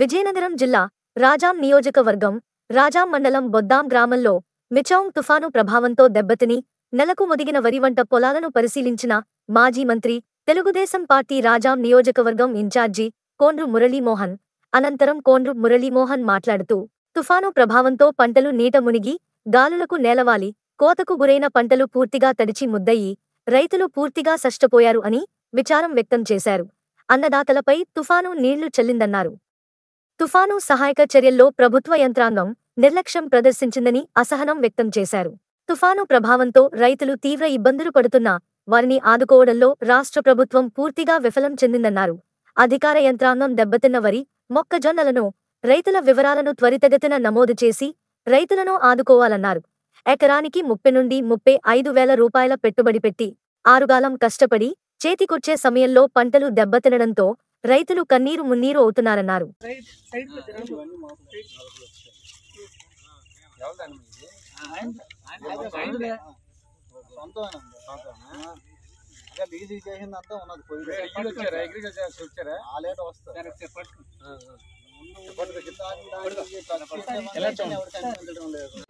విజయనగరం జిల్లా రాజాం నియోజకవర్గం రాజాం మండలం బొద్దాం గ్రామంలో మిచౌంగ్ తుఫాను ప్రభావంతో దెబ్బతిని నెలకు మొదిగిన వరి వంట పొలాలను పరిశీలించిన మాజీ మంత్రి తెలుగుదేశం పార్టీ రాజాం నియోజకవర్గం ఇన్ఛార్జి కోండ్రు మురళీమోహన్ అనంతరం కోండ్రు మురళీమోహన్ మాట్లాడుతూ తుఫాను ప్రభావంతో పంటలు నీట మునిగి గాలులకు నేలవాలి కోతకు గురైన పంటలు పూర్తిగా తడిచి ముద్దయి రైతులు పూర్తిగా సష్టపోయారు అని విచారం వ్యక్తం చేశారు అన్నదాతలపై తుఫాను నీళ్లు చెల్లిందన్నారు తుఫాను సహాయక చర్యల్లో ప్రభుత్వ యంత్రాంగం నిర్లక్ష్యం ప్రదర్శించిందని అసహనం వ్యక్తం చేశారు తుఫాను ప్రభావంతో రైతులు తీవ్ర ఇబ్బందులు పడుతున్నా వారిని ఆదుకోవడంలో రాష్ట్ర ప్రభుత్వం పూర్తిగా విఫలం చెందిందన్నారు అధికార యంత్రాంగం దెబ్బతిన్న వరి మొక్కజొన్నలను రైతుల వివరాలను త్వరితగతిన నమోదు చేసి రైతులను ఆదుకోవాలన్నారు ఎకరానికి ముప్పై నుండి ముప్పై ఐదు వేల రూపాయల పెట్టుబడి పెట్టి ఆరుగాలం కష్టపడి చేతికొచ్చే సమయంలో పంటలు దెబ్బతినడంతో రైతులు కన్నీరు మున్నీరు అవుతున్నారన్నారు అగ్రికల్చర్